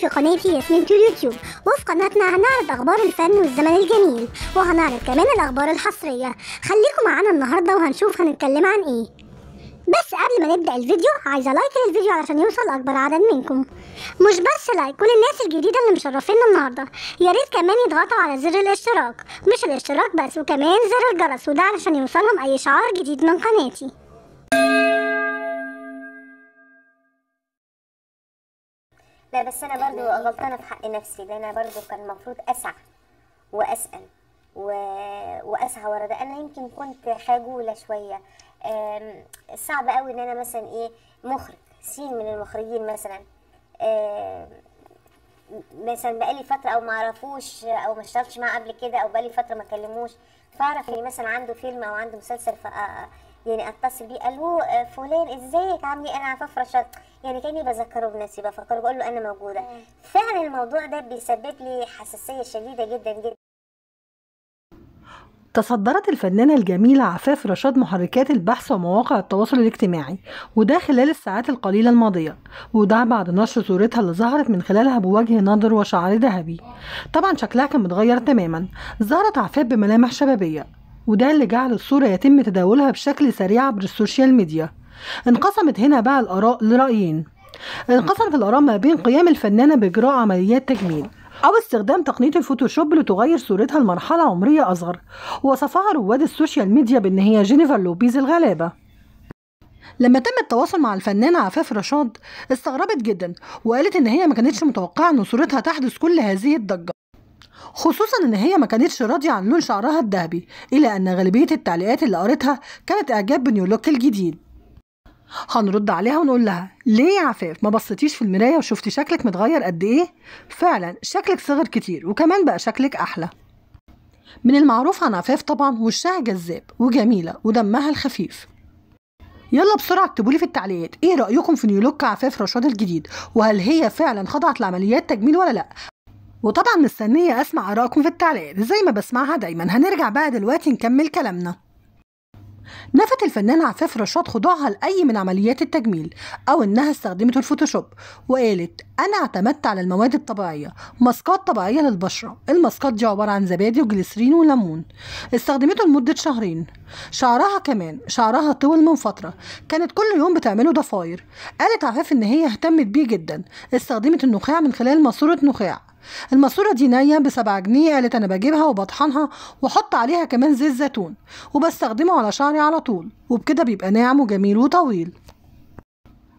في قناتي ياسمين تو اليوتيوب وفي قناتنا هنعرض أخبار الفن والزمن الجميل وهنعرض كمان الأخبار الحصرية خليكم معانا النهاردة وهنشوف هنتكلم عن إيه بس قبل ما نبدأ الفيديو عايزة لايك للفيديو علشان يوصل أكبر عدد منكم مش بس لايك كل الناس الجديدة اللي مشرفينا النهاردة يا ريت كمان يضغطوا على زر الاشتراك مش الاشتراك بس وكمان زر الجرس وده علشان يوصلهم أي شعار جديد من قناتي لا بس انا برضو غلطانه في حق نفسي ده انا برضو كان المفروض اسعى واسال و... واسعى ورا ده انا يمكن كنت خجوله شويه صعب قوي ان انا مثلا ايه مخرج سين من المخرجين مثلا مثلا بقالي فتره او ما اعرفوش او ما اشتغلتش معاه قبل كده او بقالي فتره ما كلموش فاعرف ان مثلا عنده فيلم او عنده مسلسل فأ... يعني اتصل بيه الو آه، فلان ازيك عامل ايه انا عفافره شط يعني كاني بذكره بنفسي بفكره بقول له انا موجوده فعلا الموضوع ده بيسبب لي حساسيه شديده جدا جدا تصدرت الفنانة الجميلة عفاف رشاد محركات البحث ومواقع التواصل الاجتماعي وده خلال الساعات القليلة الماضية وده بعد نشر صورتها اللي ظهرت من خلالها بوجه نضر وشعر ذهبي طبعا شكلها كان متغير تماما ظهرت عفاف بملامح شبابية وده اللي جعل الصورة يتم تداولها بشكل سريع عبر السوشيال ميديا انقسمت هنا بقى الآراء لرأيين انقسمت الآراء ما بين قيام الفنانة بإجراء عمليات تجميل أو استخدام تقنية الفوتوشوب لتغير صورتها لمرحلة عمرية أصغر وصفها رواد السوشيال ميديا بأن هي جينيفر لوبيز الغلابة لما تم التواصل مع الفنانة عفاف رشاد استغربت جدا وقالت ان هي ما كانتش متوقعة ان صورتها تحدث كل هذه الضجة خصوصا ان هي ما كانتش راضيه عن لون شعرها الذهبي الا ان غالبيه التعليقات اللي قريتها كانت اعجاب بنيولوك الجديد هنرد عليها ونقول لها ليه يا عفاف ما بصيتيش في المرايه وشفتي شكلك متغير قد ايه فعلا شكلك صغر كتير وكمان بقى شكلك احلى من المعروف عن عفاف طبعا وشها جذاب وجميله ودمها الخفيف يلا بسرعه اكتبوا في التعليقات ايه رايكم في نيولوك عفاف رشاد الجديد وهل هي فعلا خضعت لعمليات تجميل ولا لا وطبعا مستنية أسمع آرائكم في التعليقات زي ما بسمعها دايما هنرجع بقى دلوقتي نكمل كلامنا نفت الفنانة عفاف رشاد خضوعها لأي من عمليات التجميل أو إنها استخدمت الفوتوشوب وقالت أنا اعتمدت على المواد الطبيعية ماسكات طبيعية للبشرة الماسكات دي عبارة عن زبادي وجليسرين وليمون استخدمته لمدة شهرين شعرها كمان شعرها طول من فترة كانت كل يوم بتعمله ضفاير قالت عفاف إن هي اهتمت بيه جدا استخدمت النخاع من خلال ماسورة نخاع الماسورة دي نية بسبعة جنيه قالت أنا بجيبها وبطحنها وأحط عليها كمان زيت زيتون وبستخدمه على شعري على طول وبكده بيبقى ناعم وجميل وطويل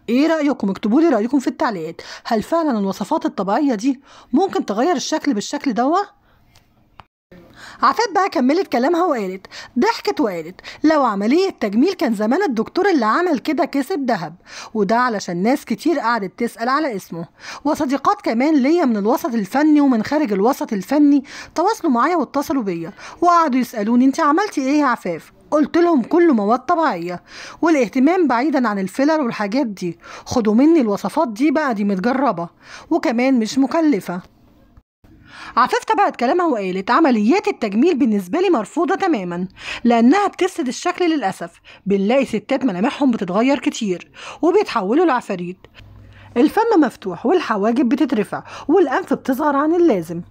ايه رأيكم اكتبوا لي رأيكم في التعليقات هل فعلا الوصفات الطبيعية دي ممكن تغير الشكل بالشكل دوت عفاف بقى كملت كلامها وقالت ضحكت وقالت لو عملية تجميل كان زمان الدكتور اللي عمل كده كسب ذهب وده علشان ناس كتير قعدت تسأل على اسمه وصديقات كمان ليا من الوسط الفني ومن خارج الوسط الفني تواصلوا معايا واتصلوا بيا وقعدوا يسألوني انت عملتي ايه يا عفاف قلت لهم كل مواد طبيعية والاهتمام بعيدا عن الفيلر والحاجات دي خدوا مني الوصفات دي بقى دي متجربة وكمان مش مكلفة عفاف بعد كلامها وقالت عمليات التجميل بالنسبة لي مرفوضة تماما لأنها بتفسد الشكل للأسف بنلاقي ستات ملامحهم بتتغير كتير وبيتحولوا لعفاريت الفم مفتوح والحواجب بتترفع والأنف بتصغر عن اللازم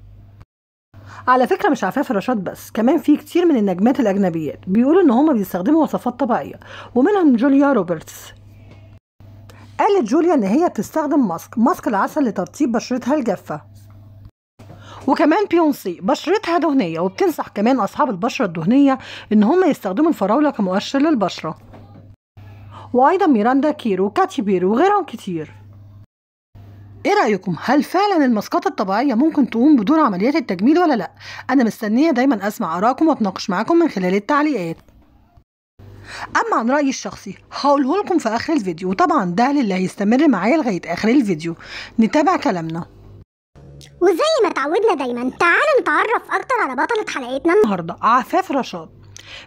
على فكرة مش عفاف رشاد بس كمان في كتير من النجمات الأجنبيات بيقولوا إن هما بيستخدموا وصفات طبيعية ومنهم جوليا روبرتس قالت جوليا إن هي بتستخدم ماسك ماسك العسل لترطيب بشرتها الجافة وكمان بيونسي بشرتها دهنيه وبتنصح كمان اصحاب البشره الدهنيه ان هم يستخدموا الفراوله كمؤشر للبشره وايضا ميراندا كيرو وكاتي بيرو وغيرهم كتير ايه رايكم هل فعلا الماسكات الطبيعيه ممكن تقوم بدون عمليات التجميل ولا لا انا مستنيه دايما اسمع ارائكم واتناقش معاكم من خلال التعليقات اما عن رايي الشخصي هقوله لكم في اخر الفيديو وطبعا ده اللي هيستمر معايا لغايه اخر الفيديو نتابع كلامنا وزي ما تعودنا دايما تعالى نتعرف اكتر على بطلة حلقتنا النهارده عفاف رشاد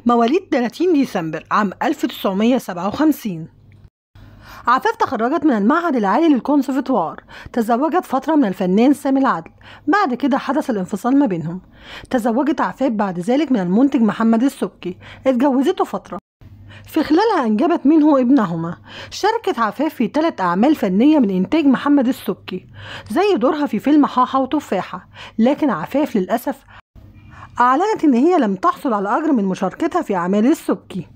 مواليد 30 ديسمبر عام 1957 عفاف تخرجت من المعهد العالي للكونسرفتوار تزوجت فترة من الفنان سامي العدل بعد كده حدث الانفصال ما بينهم تزوجت عفاف بعد ذلك من المنتج محمد السبكي اتجوزته فترة في خلالها أنجبت منه ابنهما شاركت عفاف في ثلاث أعمال فنية من إنتاج محمد السبكي زي دورها في فيلم حاحة وتفاحة لكن عفاف للأسف أعلنت إن هي لم تحصل على أجر من مشاركتها في أعمال السبكي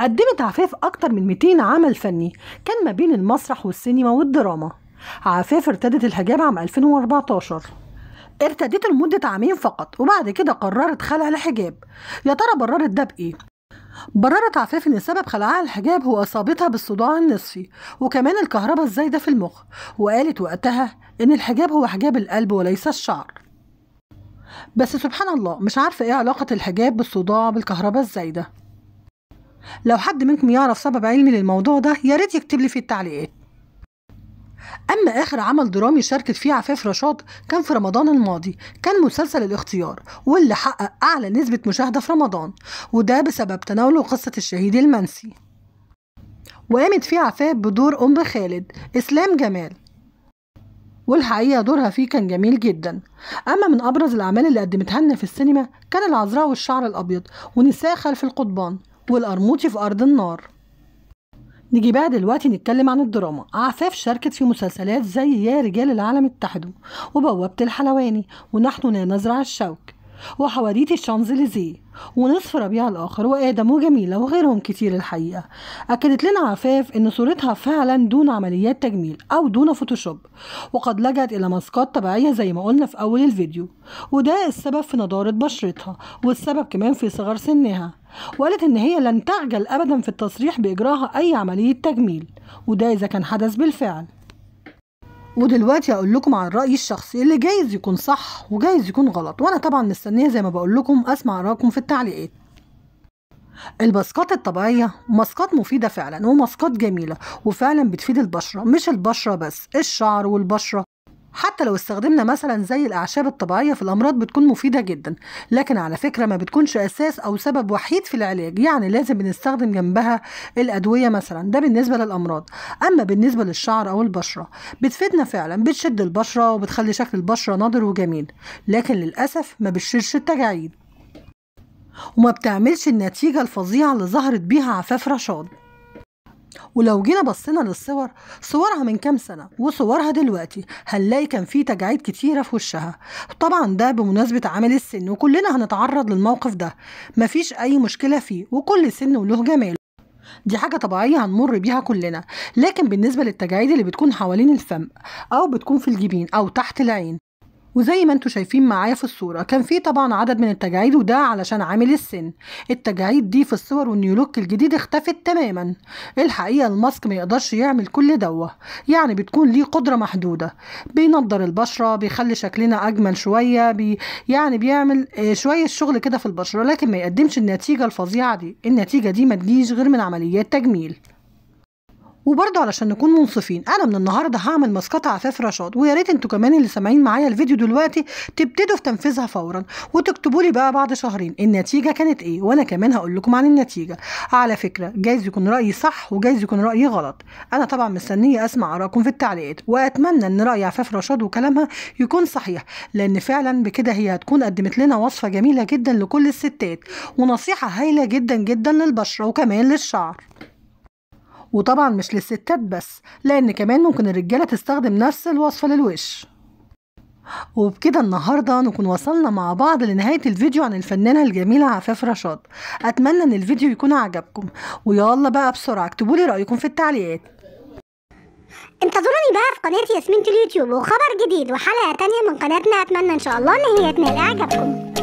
قدمت عفاف أكتر من 200 عمل فني كان ما بين المسرح والسينما والدراما عفاف ارتدت الحجاب عام 2014 ارتدته لمدة عامين فقط وبعد كده قررت خلع الحجاب يا ترى بررت ده بإيه؟ بررت عفاف ان سبب خلعها الحجاب هو اصابتها بالصداع النصفي وكمان الكهرباء الزايده في المخ وقالت وقتها ان الحجاب هو حجاب القلب وليس الشعر بس سبحان الله مش عارفه ايه علاقه الحجاب بالصداع بالكهرباء الزايده لو حد منكم يعرف سبب علمي للموضوع ده يا ريت يكتب لي في التعليقات أما آخر عمل درامي شاركت فيه عفاف رشاد كان في رمضان الماضي كان مسلسل الاختيار واللي حقق أعلى نسبة مشاهدة في رمضان وده بسبب تناوله قصة الشهيد المنسي وقامت فيه عفاف بدور أم خالد إسلام جمال والحقيقة دورها فيه كان جميل جدا أما من أبرز الأعمال اللي قدمتها لنا في السينما كان العذراء والشعر الأبيض ونساء خلف القضبان والقرموطي في أرض النار نيجي بقى دلوقتي نتكلم عن الدراما عفاف شاركت في مسلسلات زي يا رجال العالم اتحدوا وبوابة الحلواني ونحن لا نزرع الشوك وحواديت الشانزليزيه ونصف ربيع الآخر وآدم وجميلة وغيرهم كتير الحقيقة أكدت لنا عفاف إن صورتها فعلا دون عمليات تجميل أو دون فوتوشوب وقد لجأت إلى ماسكات طبيعية زي ما قلنا في أول الفيديو وده السبب في نضارة بشرتها والسبب كمان في صغر سنها وقالت إن هي لن تعجل أبدا في التصريح بإجراها أي عملية تجميل وده إذا كان حدث بالفعل ودلوقتي اقول لكم عن رايي الشخصي اللي جايز يكون صح وجايز يكون غلط وانا طبعا مستنيه زي ما بقول لكم اسمع رايكم في التعليقات الباسكات الطبيعية ماسكات مفيدة فعلا وماسكات جميلة وفعلا بتفيد البشرة مش البشرة بس الشعر والبشرة حتى لو استخدمنا مثلا زي الأعشاب الطبيعية في الأمراض بتكون مفيدة جدا لكن على فكرة ما بتكونش أساس أو سبب وحيد في العلاج يعني لازم بنستخدم جنبها الأدوية مثلا ده بالنسبة للأمراض أما بالنسبة للشعر أو البشرة بتفيدنا فعلا بتشد البشرة وبتخلي شكل البشرة ناضر وجميل لكن للأسف ما بتشيلش التجاعيد وما بتعملش النتيجة الفظيعة اللي ظهرت بيها عفاف رشاد ولو جينا بصينا للصور صورها من كام سنة وصورها دلوقتي هنلاقي كان في تجاعيد كتيرة في وشها طبعا ده بمناسبة عمل السن وكلنا هنتعرض للموقف ده مفيش أي مشكلة فيه وكل سن وله جماله دي حاجة طبيعية هنمر بيها كلنا لكن بالنسبة للتجاعيد اللي بتكون حوالين الفم أو بتكون في الجبين أو تحت العين وزي ما انتم شايفين معايا في الصورة كان في طبعا عدد من التجاعيد وده علشان عامل السن التجاعيد دي في الصور والنيو لوك الجديد اختفت تماما الحقيقة الماسك ما يقدرش يعمل كل دوة يعني بتكون ليه قدرة محدودة بينضر البشرة بيخلي شكلنا أجمل شوية بي يعني بيعمل آه، شوية شغل كده في البشرة لكن ما يقدمش النتيجة الفظيعة دي النتيجة دي ما تجيش غير من عمليات تجميل وبرضه علشان نكون منصفين انا من النهارده هعمل مسقطة عفاف رشاد ويا ريت انتوا كمان اللي سامعين معايا الفيديو دلوقتي تبتدوا في تنفيذها فورا وتكتبوا لي بقى بعد شهرين النتيجه كانت ايه وانا كمان هقول لكم عن النتيجه على فكره جايز يكون رايي صح وجايز يكون رايي غلط انا طبعا مستنيه اسمع ارائكم في التعليقات واتمنى ان راي عفاف رشاد وكلامها يكون صحيح لان فعلا بكده هي هتكون قدمت لنا وصفه جميله جدا لكل الستات ونصيحه هايله جدا جدا للبشره وكمان للشعر وطبعا مش للستات بس لأن كمان ممكن الرجالة تستخدم نفس الوصفة للوش وبكده النهاردة نكون وصلنا مع بعض لنهاية الفيديو عن الفنانة الجميلة عفاف رشاد أتمنى أن الفيديو يكون عجبكم ويلا بقى بسرعة اكتبولي رأيكم في التعليقات انتظروني بقى في قناة ياسمين اليوتيوب وخبر جديد وحلقة تانية من قناتنا أتمنى إن شاء الله إن هي تنال إعجابكم